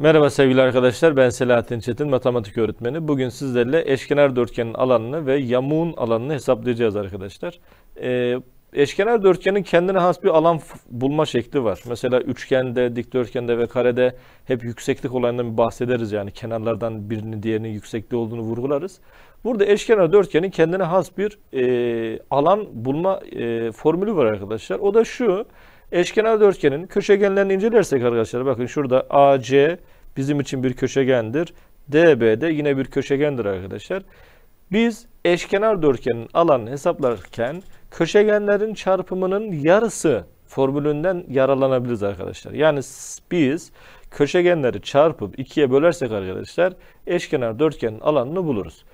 Merhaba sevgili arkadaşlar ben Selahattin Çetin matematik öğretmeni. Bugün sizlerle eşkenar dörtgenin alanını ve yamuğun alanını hesaplayacağız arkadaşlar. Ee, eşkenar dörtgenin kendine has bir alan bulma şekli var. Mesela üçgende, dikdörtgende ve karede hep yükseklik olayından bahsederiz yani kenarlardan birini diğerinin yüksekliği olduğunu vurgularız. Burada eşkenar dörtgenin kendine has bir e, alan bulma e, formülü var arkadaşlar. O da şu. Eşkenar dörtgenin köşegenlerini incelersek arkadaşlar bakın şurada AC, bizim için bir köşegendir. DB de yine bir köşegendir arkadaşlar. Biz eşkenar dörtgenin alanını hesaplarken köşegenlerin çarpımının yarısı formülünden yararlanabiliriz arkadaşlar. Yani biz köşegenleri çarpıp ikiye bölersek arkadaşlar eşkenar dörtgenin alanını buluruz.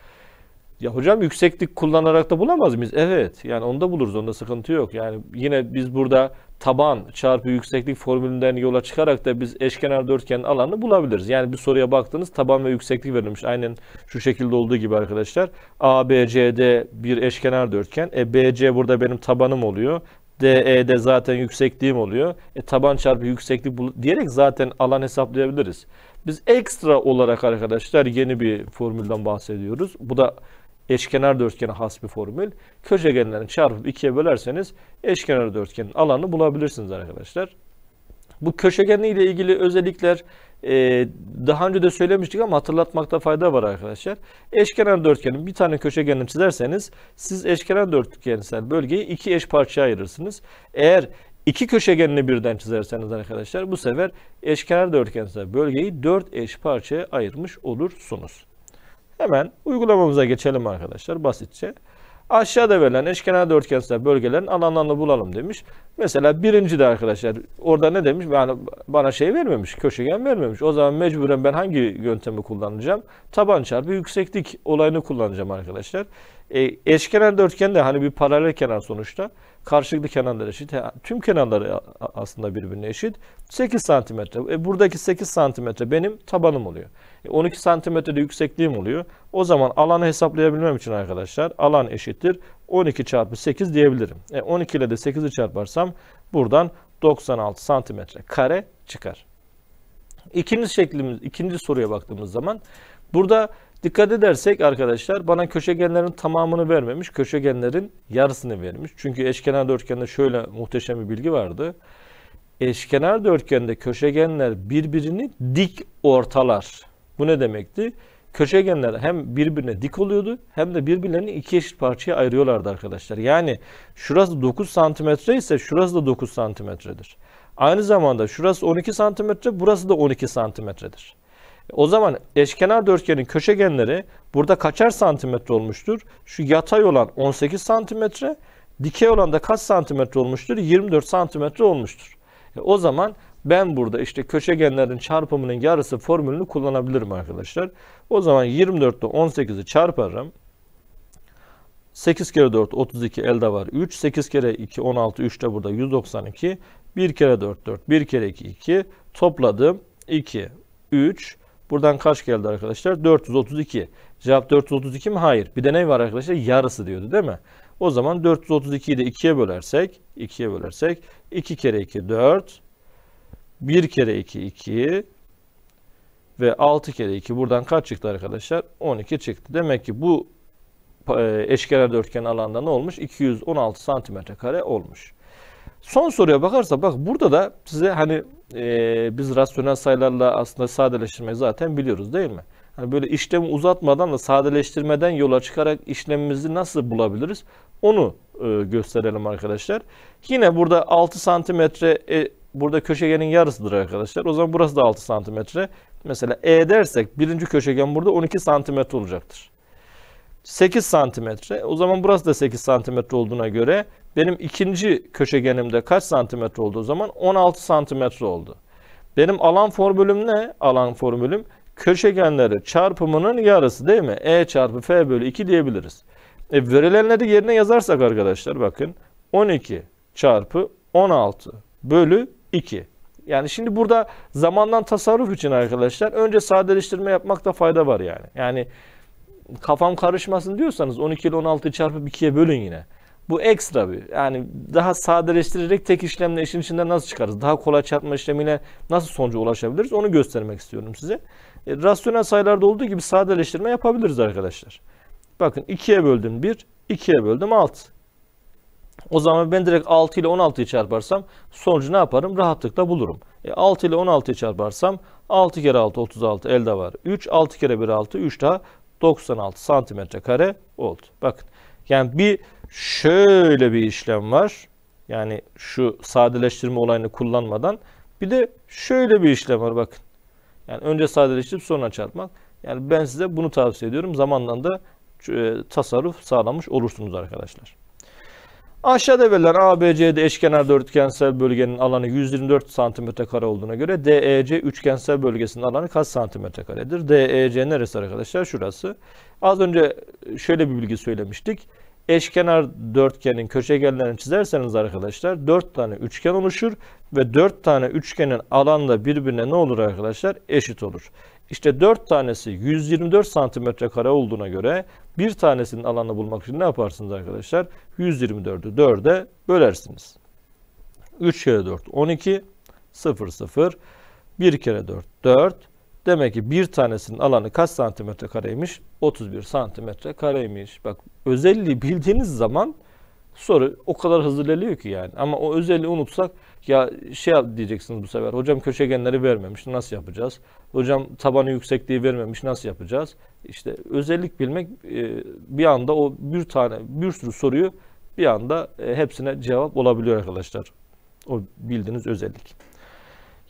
Ya hocam yükseklik kullanarak da bulamaz mıyız? Evet. Yani onu da buluruz. Onda sıkıntı yok. Yani yine biz burada taban çarpı yükseklik formülünden yola çıkarak da biz eşkenar dörtgenin alanını bulabiliriz. Yani bir soruya baktınız taban ve yükseklik verilmiş. Aynen şu şekilde olduğu gibi arkadaşlar. ABCD bir eşkenar dörtgen. E BC burada benim tabanım oluyor. de zaten yüksekliğim oluyor. E, taban çarpı yükseklik diyerek zaten alan hesaplayabiliriz. Biz ekstra olarak arkadaşlar yeni bir formülden bahsediyoruz. Bu da eşkenar dörtgene has bir formül. Köşegenlerini çarpıp ikiye bölerseniz eşkenar dörtgenin alanını bulabilirsiniz arkadaşlar. Bu köşegenle ile ilgili özellikler e, daha önce de söylemiştik ama hatırlatmakta fayda var arkadaşlar. Eşkenar dörtgenin bir tane köşegenini çizerseniz siz eşkenar dörtgensel bölgeyi iki eş parçaya ayırırsınız. Eğer iki köşegenini birden çizerseniz arkadaşlar bu sefer eşkenar dörtgensel bölgeyi dört eş parçaya ayırmış olursunuz. Hemen uygulamamıza geçelim arkadaşlar basitçe. Aşağıda verilen eşkenar dörtgensel bölgelerin alanlarını bulalım demiş. Mesela birinci de arkadaşlar orada ne demiş? Yani bana şey vermemiş, köşegen vermemiş. O zaman mecburen ben hangi yöntemi kullanacağım? Taban çarpı yükseklik olayını kullanacağım arkadaşlar. E, eşkenar dörtgen de hani bir paralel kenar sonuçta. Karşılıklı kenarlar eşit. Tüm kenarları aslında birbirine eşit. 8 santimetre. E, buradaki 8 santimetre benim tabanım oluyor. E, 12 santimetre de yüksekliğim oluyor. O zaman alanı hesaplayabilmem için arkadaşlar alan eşittir. 12 çarpı 8 diyebilirim. E, 12 ile de 8'i çarparsam buradan 96 santimetre kare çıkar. İkinci şeklimiz, ikinci soruya baktığımız zaman burada Dikkat edersek arkadaşlar bana köşegenlerin tamamını vermemiş. Köşegenlerin yarısını vermiş. Çünkü eşkenar dörtgende şöyle muhteşem bir bilgi vardı. Eşkenar dörtgende köşegenler birbirini dik ortalar. Bu ne demekti? Köşegenler hem birbirine dik oluyordu hem de birbirlerini iki eşit parçaya ayırıyorlardı arkadaşlar. Yani şurası 9 santimetre ise şurası da 9 santimetredir. Aynı zamanda şurası 12 santimetre burası da 12 santimetredir. O zaman eşkenar dörtgenin köşegenleri burada kaçar santimetre olmuştur? Şu yatay olan 18 santimetre, dikey olan da kaç santimetre olmuştur? 24 santimetre olmuştur. E o zaman ben burada işte köşegenlerin çarpımının yarısı formülünü kullanabilirim arkadaşlar. O zaman 24 ile 18'i çarparım. 8 kere 4 32 elde var 3. 8 kere 2 16 3 de burada 192. 1 kere 4 4. 1 kere 2 2. Topladım 2 3. Buradan kaç geldi arkadaşlar? 432. Cevap 432 mi? Hayır. Bir de ne var arkadaşlar? Yarısı diyordu değil mi? O zaman 432'yi de 2'ye bölersek, 2'ye bölersek 2 kere 2 4, 1 kere 2 2 ve 6 kere 2 buradan kaç çıktı arkadaşlar? 12 çıktı. Demek ki bu e, eşkenar dörtgen alanda ne olmuş? 216 santimetre kare olmuş. Son soruya bakarsa bak burada da size hani e, biz rasyonel sayılarla aslında sadeleştirmeyi zaten biliyoruz değil mi? Hani böyle işlemi uzatmadan da sadeleştirmeden yola çıkarak işlemimizi nasıl bulabiliriz? Onu e, gösterelim arkadaşlar. Yine burada 6 santimetre e, burada köşegenin yarısıdır arkadaşlar. O zaman burası da 6 santimetre. Mesela E dersek birinci köşegen burada 12 santimetre olacaktır. 8 santimetre. O zaman burası da 8 santimetre olduğuna göre benim ikinci köşegenimde kaç santimetre olduğu zaman? 16 santimetre oldu. Benim alan formülüm ne? Alan formülüm köşegenleri çarpımının yarısı değil mi? E çarpı F bölü 2 diyebiliriz. E, verilenleri yerine yazarsak arkadaşlar bakın 12 çarpı 16 bölü 2. Yani şimdi burada zamandan tasarruf için arkadaşlar önce sadeleştirme yapmakta fayda var yani. Yani kafam karışmasın diyorsanız 12 ile 16 çarpıp 2'ye bölün yine. Bu ekstra bir yani daha sadeleştirerek tek işlemle işin içinden nasıl çıkarız? Daha kolay çarpma işlemiyle nasıl sonuca ulaşabiliriz? Onu göstermek istiyorum size. E, rasyonel sayılarda olduğu gibi sadeleştirme yapabiliriz arkadaşlar. Bakın 2'ye böldüm 1, 2'ye böldüm 6. O zaman ben direkt 6 ile 16'yı çarparsam sonucu ne yaparım? Rahatlıkla bulurum. E, 6 ile 16'yı çarparsam 6 kere 6 36 elde var. 3 6 kere 1 6 3 daha 96 santimetre kare oldu. Bakın yani bir şöyle bir işlem var. Yani şu sadeleştirme olayını kullanmadan bir de şöyle bir işlem var bakın. Yani önce sadeleştirip sonra çarpmak. Yani ben size bunu tavsiye ediyorum. Zamandan da e, tasarruf sağlamış olursunuz arkadaşlar. Aşağıda verilen ABC'de eşkenar dörtgensel bölgenin alanı 124 santimetre kare olduğuna göre DEC üçgensel bölgesinin alanı kaç santimetre karedir? DEC neresi arkadaşlar? Şurası. Az önce şöyle bir bilgi söylemiştik. Eşkenar dörtgenin köşegenlerini çizerseniz arkadaşlar 4 tane üçgen oluşur ve 4 tane üçgenin alanı da birbirine ne olur arkadaşlar? Eşit olur. İşte 4 tanesi 124 santimetre kare olduğuna göre bir tanesinin alanını bulmak için ne yaparsınız arkadaşlar? 124'ü 4'e bölersiniz. 3 kere 4 12 0 0 1 kere 4 4 Demek ki bir tanesinin alanı kaç santimetre kareymiş? 31 santimetre kareymiş. Bak özelliği bildiğiniz zaman Soru o kadar hızlı ki yani. Ama o özelliği unutsak ya şey diyeceksiniz bu sefer. Hocam köşegenleri vermemiş. Nasıl yapacağız? Hocam tabanı yüksekliği vermemiş. Nasıl yapacağız? İşte özellik bilmek e, bir anda o bir tane bir sürü soruyu bir anda e, hepsine cevap olabiliyor arkadaşlar. O bildiğiniz özellik.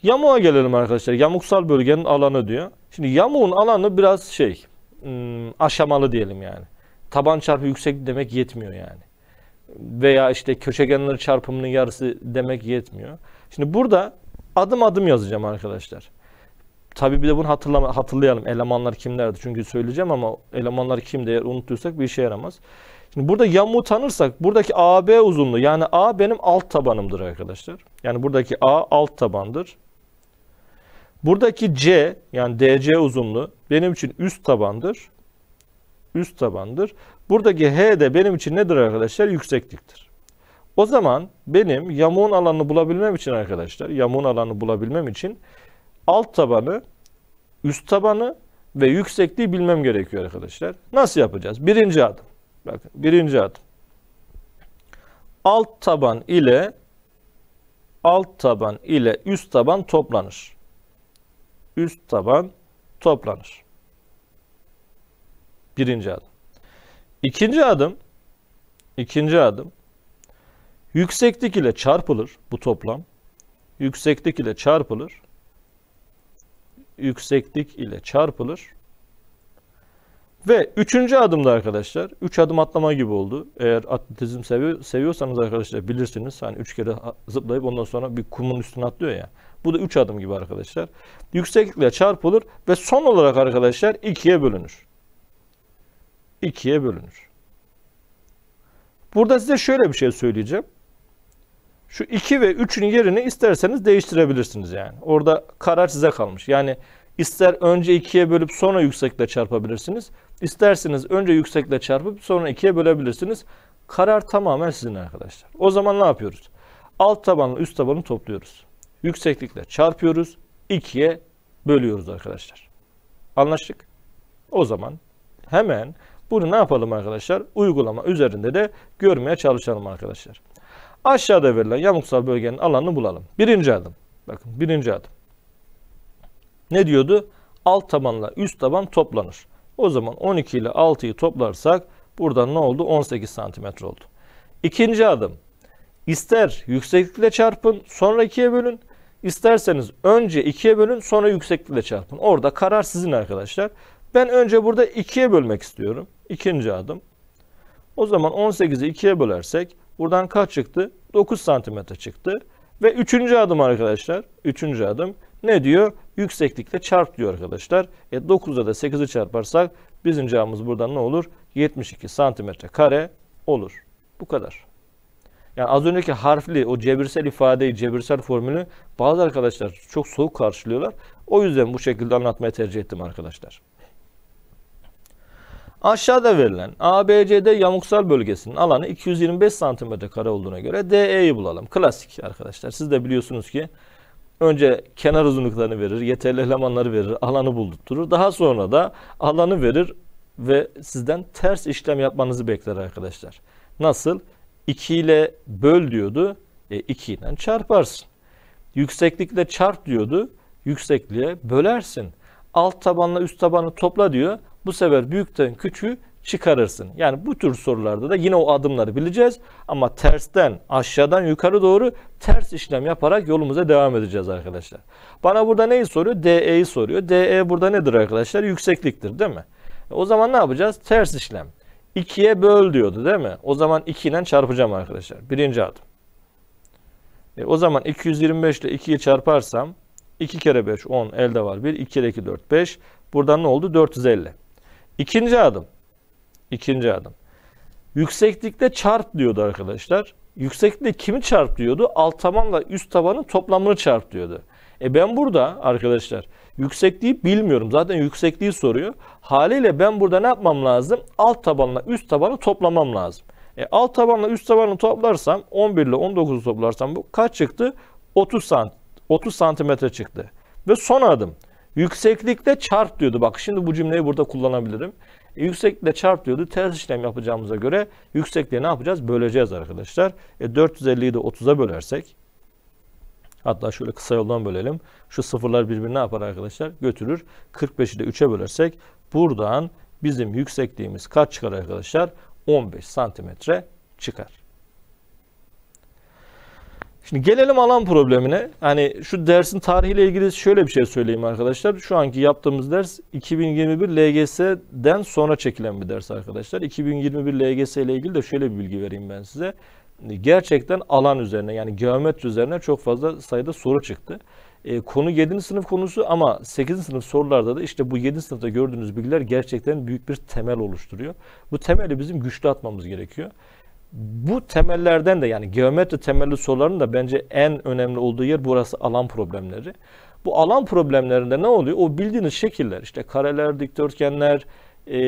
Yamuğa gelelim arkadaşlar. Yamuksal bölgenin alanı diyor. Şimdi yamuğun alanı biraz şey hmm, aşamalı diyelim yani. Taban çarpı yüksek demek yetmiyor yani veya işte köşegenleri çarpımının yarısı demek yetmiyor. Şimdi burada adım adım yazacağım arkadaşlar. Tabii bir de bunu hatırlama, hatırlayalım. Elemanlar kimlerdi? Çünkü söyleyeceğim ama elemanlar kimdi eğer unuttuysak bir işe yaramaz. Şimdi burada yamu tanırsak buradaki AB uzunluğu yani A benim alt tabanımdır arkadaşlar. Yani buradaki A alt tabandır. Buradaki C yani DC uzunluğu benim için üst tabandır üst tabandır. Buradaki H de benim için nedir arkadaşlar? Yüksekliktir. O zaman benim yamuğun alanını bulabilmem için arkadaşlar, yamuğun alanını bulabilmem için alt tabanı, üst tabanı ve yüksekliği bilmem gerekiyor arkadaşlar. Nasıl yapacağız? Birinci adım. Bakın birinci adım. Alt taban ile alt taban ile üst taban toplanır. Üst taban toplanır. Birinci adım. İkinci adım, ikinci adım, yükseklik ile çarpılır bu toplam. Yükseklik ile çarpılır. Yükseklik ile çarpılır. Ve üçüncü adımda arkadaşlar, üç adım atlama gibi oldu. Eğer atletizm sevi seviyorsanız arkadaşlar bilirsiniz. Hani üç kere zıplayıp ondan sonra bir kumun üstüne atlıyor ya. Bu da üç adım gibi arkadaşlar. Yükseklikle çarpılır ve son olarak arkadaşlar ikiye bölünür ikiye bölünür. Burada size şöyle bir şey söyleyeceğim. Şu 2 ve 3'ün yerini isterseniz değiştirebilirsiniz yani. Orada karar size kalmış. Yani ister önce 2'ye bölüp sonra yüksekle çarpabilirsiniz. İsterseniz önce yüksekle çarpıp sonra 2'ye bölebilirsiniz. Karar tamamen sizin arkadaşlar. O zaman ne yapıyoruz? Alt tabanla üst tabanı topluyoruz. Yükseklikle çarpıyoruz. 2'ye bölüyoruz arkadaşlar. Anlaştık? O zaman hemen bunu ne yapalım arkadaşlar? Uygulama üzerinde de görmeye çalışalım arkadaşlar. Aşağıda verilen yamuksal bölgenin alanını bulalım. Birinci adım. Bakın birinci adım. Ne diyordu? Alt tabanla üst taban toplanır. O zaman 12 ile 6'yı toplarsak buradan ne oldu? 18 santimetre oldu. İkinci adım. İster yükseklikle çarpın sonra 2'ye bölün. İsterseniz önce 2'ye bölün sonra yükseklikle çarpın. Orada karar sizin arkadaşlar. Ben önce burada 2'ye bölmek istiyorum. İkinci adım. O zaman 18'i 2'ye bölersek buradan kaç çıktı? 9 santimetre çıktı. Ve üçüncü adım arkadaşlar. Üçüncü adım ne diyor? Yükseklikle çarp diyor arkadaşlar. E 9'da da 8'i çarparsak bizim cevabımız buradan ne olur? 72 santimetre kare olur. Bu kadar. Yani az önceki harfli o cebirsel ifadeyi, cebirsel formülü bazı arkadaşlar çok soğuk karşılıyorlar. O yüzden bu şekilde anlatmayı tercih ettim arkadaşlar. Aşağıda verilen ABCD yamuksal bölgesinin alanı 225 cm kare olduğuna göre DE'yi bulalım. Klasik arkadaşlar. Siz de biliyorsunuz ki önce kenar uzunluklarını verir, yeterli elemanları verir, alanı buldurur. Daha sonra da alanı verir ve sizden ters işlem yapmanızı bekler arkadaşlar. Nasıl? 2 ile böl diyordu. E, 2 ile çarparsın. Yükseklikle çarp diyordu. Yüksekliğe bölersin. Alt tabanla üst tabanı topla diyor bu sefer büyükten küçüğü çıkarırsın. Yani bu tür sorularda da yine o adımları bileceğiz ama tersten aşağıdan yukarı doğru ters işlem yaparak yolumuza devam edeceğiz arkadaşlar. Bana burada neyi soruyor? DE'yi soruyor. DE burada nedir arkadaşlar? Yüksekliktir değil mi? O zaman ne yapacağız? Ters işlem. 2'ye böl diyordu değil mi? O zaman 2 ile çarpacağım arkadaşlar. Birinci adım. E, o zaman 225 ile 2'yi çarparsam 2 kere 5 10 elde var 1. 2 kere 2 4 5. Buradan ne oldu? 450. İkinci adım. İkinci adım. Yükseklikte çarp diyordu arkadaşlar. Yükseklikte kimi çarp diyordu? Alt tabanla üst tabanın toplamını çarp diyordu. E ben burada arkadaşlar yüksekliği bilmiyorum. Zaten yüksekliği soruyor. Haliyle ben burada ne yapmam lazım? Alt tabanla üst tabanı toplamam lazım. E alt tabanla üst tabanı toplarsam 11 ile 19'u toplarsam bu kaç çıktı? 30 sant 30 santimetre çıktı. Ve son adım. Yükseklikte çarp diyordu. Bak şimdi bu cümleyi burada kullanabilirim. E, yükseklikte çarp diyordu. Ters işlem yapacağımıza göre yüksekliği ne yapacağız? Böleceğiz arkadaşlar. E, 450'yi de 30'a bölersek hatta şöyle kısa yoldan bölelim. Şu sıfırlar birbirini ne yapar arkadaşlar? Götürür. 45'i de 3'e bölersek buradan bizim yüksekliğimiz kaç çıkar arkadaşlar? 15 santimetre çıkar. Şimdi gelelim alan problemine. Hani şu dersin tarihiyle ilgili şöyle bir şey söyleyeyim arkadaşlar. Şu anki yaptığımız ders 2021 LGS'den sonra çekilen bir ders arkadaşlar. 2021 LGS ile ilgili de şöyle bir bilgi vereyim ben size. Gerçekten alan üzerine yani geometri üzerine çok fazla sayıda soru çıktı. E, konu 7. sınıf konusu ama 8. sınıf sorularda da işte bu 7. sınıfta gördüğünüz bilgiler gerçekten büyük bir temel oluşturuyor. Bu temeli bizim güçlü atmamız gerekiyor bu temellerden de yani geometri temelli soruların da bence en önemli olduğu yer burası alan problemleri. Bu alan problemlerinde ne oluyor? O bildiğiniz şekiller işte kareler, dikdörtgenler e,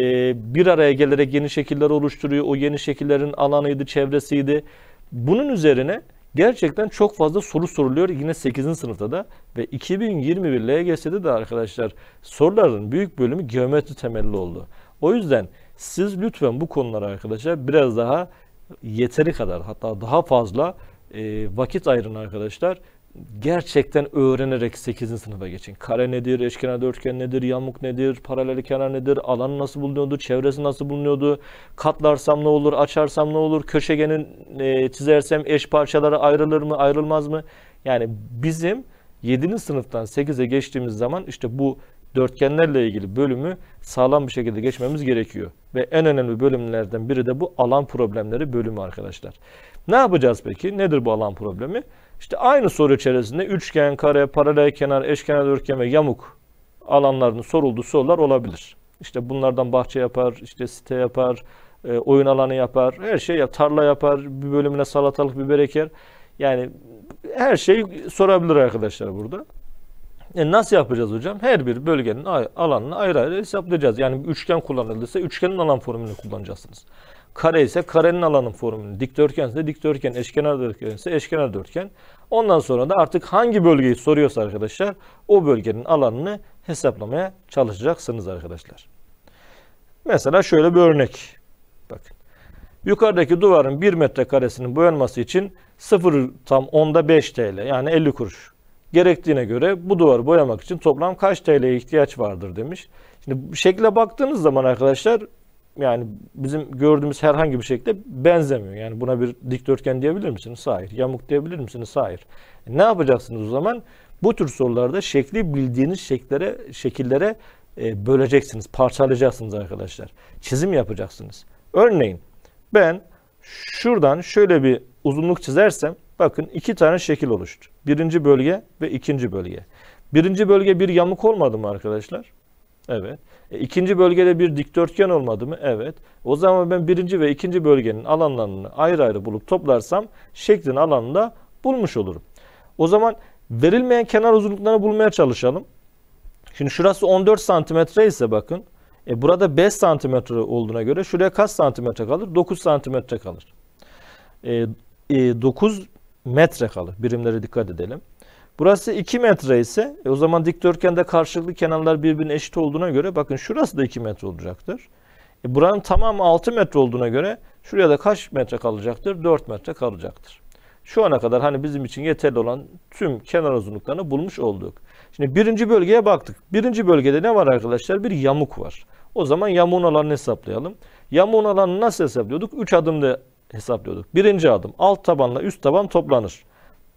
bir araya gelerek yeni şekiller oluşturuyor. O yeni şekillerin alanıydı, çevresiydi. Bunun üzerine gerçekten çok fazla soru soruluyor yine 8. sınıfta da ve 2021 LGS'de de arkadaşlar soruların büyük bölümü geometri temelli oldu. O yüzden siz lütfen bu konulara arkadaşlar biraz daha yeteri kadar hatta daha fazla e, vakit ayırın arkadaşlar. Gerçekten öğrenerek 8. sınıfa geçin. Kare nedir, eşkenar dörtgen nedir, yamuk nedir, paralel kenar nedir, alan nasıl bulunuyordu, çevresi nasıl bulunuyordu, katlarsam ne olur, açarsam ne olur, köşegenin e, çizersem eş parçalara ayrılır mı, ayrılmaz mı? Yani bizim 7. sınıftan 8'e geçtiğimiz zaman işte bu dörtgenlerle ilgili bölümü sağlam bir şekilde geçmemiz gerekiyor. Ve en önemli bölümlerden biri de bu alan problemleri bölümü arkadaşlar. Ne yapacağız peki? Nedir bu alan problemi? İşte aynı soru içerisinde üçgen, kare, paralel kenar, eşkenar dörtgen ve yamuk alanlarının sorulduğu sorular olabilir. İşte bunlardan bahçe yapar, işte site yapar, e, oyun alanı yapar, her şey yapar, tarla yapar, bir bölümüne salatalık, biber eker. Yani her şeyi sorabilir arkadaşlar burada. E nasıl yapacağız hocam? Her bir bölgenin alanını ayrı ayrı hesaplayacağız. Yani üçgen kullanıldıysa üçgenin alan formülünü kullanacaksınız. Kare ise karenin alanın formülünü, dikdörtgen ise dikdörtgen, eşkenar dörtgen ise eşkenar dörtgen. Ondan sonra da artık hangi bölgeyi soruyorsa arkadaşlar o bölgenin alanını hesaplamaya çalışacaksınız arkadaşlar. Mesela şöyle bir örnek. Bakın. Yukarıdaki duvarın 1 metrekaresinin boyanması için 0 tam 10'da 5 TL yani 50 kuruş Gerektiğine göre bu duvarı boyamak için toplam kaç TL'ye ihtiyaç vardır demiş. Şimdi şekle baktığınız zaman arkadaşlar yani bizim gördüğümüz herhangi bir şekilde benzemiyor. Yani buna bir dikdörtgen diyebilir misiniz? Hayır. Yamuk diyebilir misiniz? Hayır. E, ne yapacaksınız o zaman? Bu tür sorularda şekli bildiğiniz şeklere, şekillere e, böleceksiniz, parçalayacaksınız arkadaşlar. Çizim yapacaksınız. Örneğin ben şuradan şöyle bir uzunluk çizersem Bakın iki tane şekil oluştu. Birinci bölge ve ikinci bölge. Birinci bölge bir yamuk olmadı mı arkadaşlar? Evet. E, ikinci bölgede bir dikdörtgen olmadı mı? Evet. O zaman ben birinci ve ikinci bölgenin alanlarını ayrı ayrı bulup toplarsam şeklin alanını da bulmuş olurum. O zaman verilmeyen kenar uzunluklarını bulmaya çalışalım. Şimdi şurası 14 santimetre ise bakın. E burada 5 santimetre olduğuna göre şuraya kaç santimetre kalır? 9 santimetre kalır. E, e, 9 metre kalır. Birimlere dikkat edelim. Burası 2 metre ise e, o zaman dikdörtgende karşılıklı kenarlar birbirine eşit olduğuna göre bakın şurası da 2 metre olacaktır. E, buranın tamamı 6 metre olduğuna göre şuraya da kaç metre kalacaktır? 4 metre kalacaktır. Şu ana kadar hani bizim için yeterli olan tüm kenar uzunluklarını bulmuş olduk. Şimdi birinci bölgeye baktık. Birinci bölgede ne var arkadaşlar? Bir yamuk var. O zaman yamuğun alanını hesaplayalım. Yamuğun alanını nasıl hesaplıyorduk? 3 adımda hesaplıyorduk. Birinci adım alt tabanla üst taban toplanır.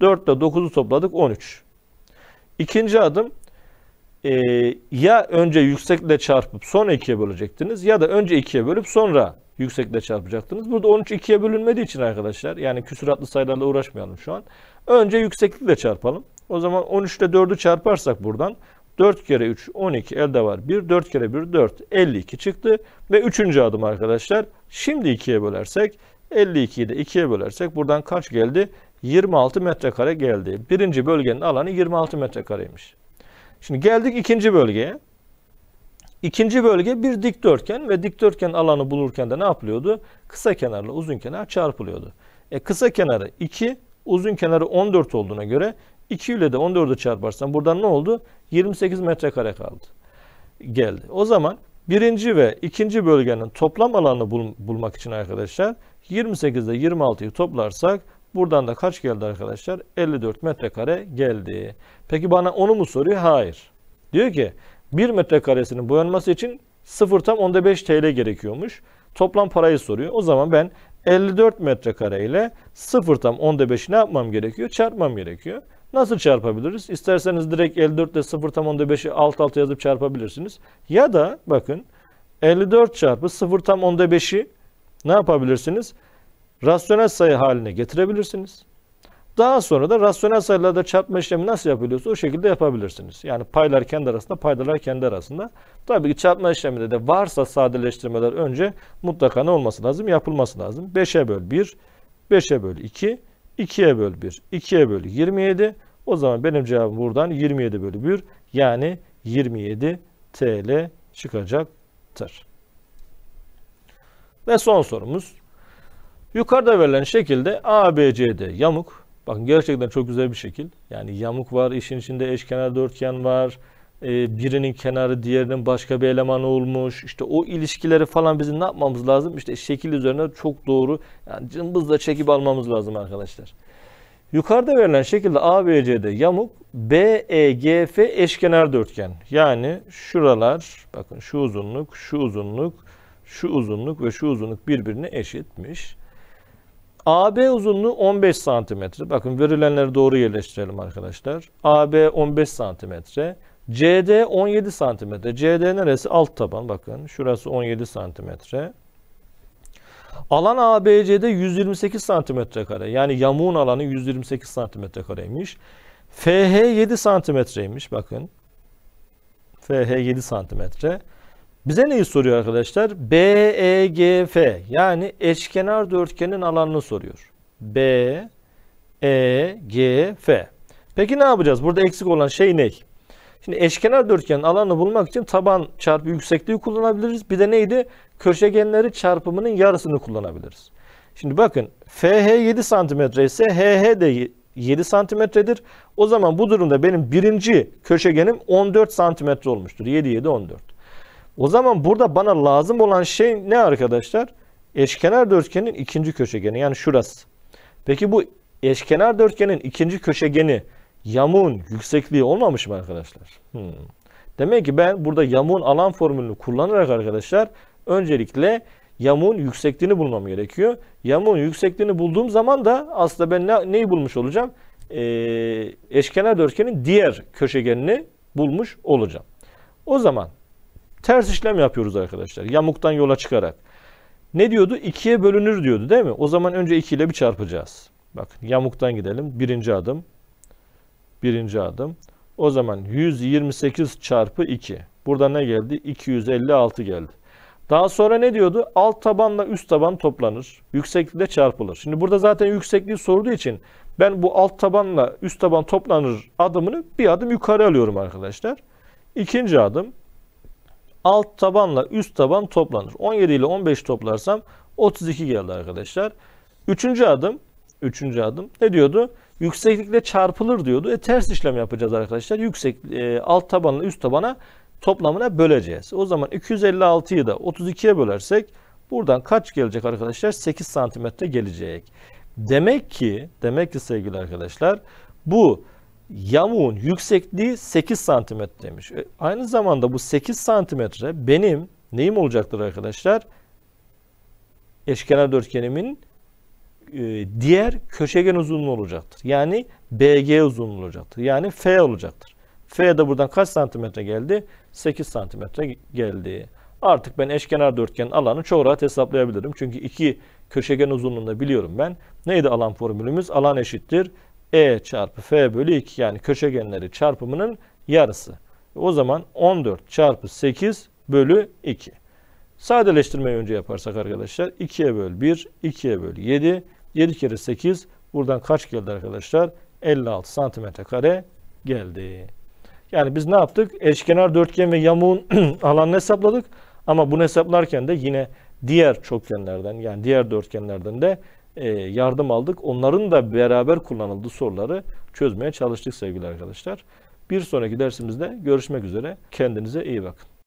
4 ile 9'u topladık 13. İkinci adım e, ya önce yüksekle çarpıp sonra ikiye bölecektiniz ya da önce ikiye bölüp sonra yüksekle çarpacaktınız. Burada 13 ikiye bölünmediği için arkadaşlar yani küsuratlı sayılarla uğraşmayalım şu an. Önce yükseklikle çarpalım. O zaman 13 ile 4'ü çarparsak buradan 4 kere 3 12 elde var 1 4 kere 1 4 52 çıktı ve 3. adım arkadaşlar şimdi 2'ye bölersek 52'yi de 2'ye bölersek buradan kaç geldi? 26 metrekare geldi. Birinci bölgenin alanı 26 metrekareymiş. Şimdi geldik ikinci bölgeye. İkinci bölge bir dikdörtgen ve dikdörtgen alanı bulurken de ne yapılıyordu? Kısa kenarla uzun kenar çarpılıyordu. E, kısa kenarı 2, uzun kenarı 14 olduğuna göre 2 ile de 14'ü çarparsan buradan ne oldu? 28 metrekare kaldı. Geldi. O zaman birinci ve ikinci bölgenin toplam alanını bul bulmak için arkadaşlar 28 ile 26'yı toplarsak buradan da kaç geldi arkadaşlar? 54 metrekare geldi. Peki bana onu mu soruyor? Hayır. Diyor ki 1 metrekaresinin boyanması için 0 tam onda 5 TL gerekiyormuş. Toplam parayı soruyor. O zaman ben 54 metrekare ile 0 tam onda 5'i ne yapmam gerekiyor? Çarpmam gerekiyor. Nasıl çarpabiliriz? İsterseniz direkt 54 ile 0 tam onda 5'i alt alta yazıp çarpabilirsiniz. Ya da bakın 54 çarpı 0 tam onda 5'i ne yapabilirsiniz? Rasyonel sayı haline getirebilirsiniz. Daha sonra da rasyonel sayılarda çarpma işlemi nasıl yapılıyorsa o şekilde yapabilirsiniz. Yani paylar kendi arasında, paydalar kendi arasında. Tabii ki çarpma işleminde de varsa sadeleştirmeler önce mutlaka ne olması lazım? Yapılması lazım. 5'e böl 1, 5'e böl 2, 2'ye böl 1, 2'ye böl 27. O zaman benim cevabım buradan 27 bölü 1 yani 27 TL çıkacaktır. Ve son sorumuz. Yukarıda verilen şekilde ABCD yamuk. Bakın gerçekten çok güzel bir şekil. Yani yamuk var, işin içinde eşkenar dörtgen var. Ee, birinin kenarı diğerinin başka bir elemanı olmuş. İşte o ilişkileri falan bizim ne yapmamız lazım? İşte şekil üzerine çok doğru yani cımbızla çekip almamız lazım arkadaşlar. Yukarıda verilen şekilde ABCD yamuk, BEGF eşkenar dörtgen. Yani şuralar bakın şu uzunluk, şu uzunluk, şu uzunluk ve şu uzunluk birbirine eşitmiş. AB uzunluğu 15 santimetre. Bakın verilenleri doğru yerleştirelim arkadaşlar. AB 15 santimetre. CD 17 santimetre. CD neresi? Alt taban bakın. Şurası 17 santimetre. Alan ABC'de 128 santimetre kare. Yani yamuğun alanı 128 santimetre kareymiş. FH 7 santimetreymiş bakın. FH 7 santimetre. Bize neyi soruyor arkadaşlar? BEGF yani eşkenar dörtgenin alanını soruyor. B, E, G, F. Peki ne yapacağız? Burada eksik olan şey ne? Şimdi eşkenar dörtgenin alanını bulmak için taban çarpı yüksekliği kullanabiliriz. Bir de neydi? Köşegenleri çarpımının yarısını kullanabiliriz. Şimdi bakın FH 7 cm ise HH de 7 santimetredir. O zaman bu durumda benim birinci köşegenim 14 santimetre olmuştur. 7, 7, 14. O zaman burada bana lazım olan şey ne arkadaşlar? Eşkenar dörtgenin ikinci köşegeni yani şurası. Peki bu eşkenar dörtgenin ikinci köşegeni yamuğun yüksekliği olmamış mı arkadaşlar? Hmm. Demek ki ben burada yamuğun alan formülünü kullanarak arkadaşlar öncelikle yamuğun yüksekliğini bulmam gerekiyor. Yamuğun yüksekliğini bulduğum zaman da aslında ben ne, neyi bulmuş olacağım? Ee, eşkenar dörtgenin diğer köşegenini bulmuş olacağım. O zaman Ters işlem yapıyoruz arkadaşlar. Yamuktan yola çıkarak. Ne diyordu? 2'ye bölünür diyordu değil mi? O zaman önce 2 ile bir çarpacağız. Bakın yamuktan gidelim. Birinci adım. Birinci adım. O zaman 128 çarpı 2. Burada ne geldi? 256 geldi. Daha sonra ne diyordu? Alt tabanla üst taban toplanır. Yükseklikle çarpılır. Şimdi burada zaten yüksekliği sorduğu için ben bu alt tabanla üst taban toplanır adımını bir adım yukarı alıyorum arkadaşlar. İkinci adım alt tabanla üst taban toplanır. 17 ile 15 toplarsam 32 geldi arkadaşlar. Üçüncü adım, üçüncü adım ne diyordu? Yükseklikle çarpılır diyordu. E, ters işlem yapacağız arkadaşlar. Yüksek e, alt tabanla üst tabana toplamına böleceğiz. O zaman 256'yı da 32'ye bölersek buradan kaç gelecek arkadaşlar? 8 santimetre gelecek. Demek ki, demek ki sevgili arkadaşlar bu Yamuğun yüksekliği 8 santimetremiş. E, aynı zamanda bu 8 santimetre benim neyim olacaktır arkadaşlar? Eşkenar dörtgenimin e, diğer köşegen uzunluğu olacaktır. Yani BG uzunluğu olacaktır. Yani F olacaktır. F de buradan kaç santimetre geldi? 8 santimetre geldi. Artık ben eşkenar dörtgenin alanı çok rahat hesaplayabilirim. Çünkü iki köşegen uzunluğunda biliyorum ben. Neydi alan formülümüz? Alan eşittir e çarpı F bölü 2 yani köşegenleri çarpımının yarısı. O zaman 14 çarpı 8 bölü 2. Sadeleştirmeyi önce yaparsak arkadaşlar 2'ye bölü 1, 2'ye bölü 7, 7 kere 8 buradan kaç geldi arkadaşlar? 56 santimetre kare geldi. Yani biz ne yaptık? Eşkenar dörtgen ve yamuğun alanını hesapladık. Ama bunu hesaplarken de yine diğer çokgenlerden yani diğer dörtgenlerden de ee, yardım aldık. Onların da beraber kullanıldığı soruları çözmeye çalıştık sevgili arkadaşlar. Bir sonraki dersimizde görüşmek üzere. Kendinize iyi bakın.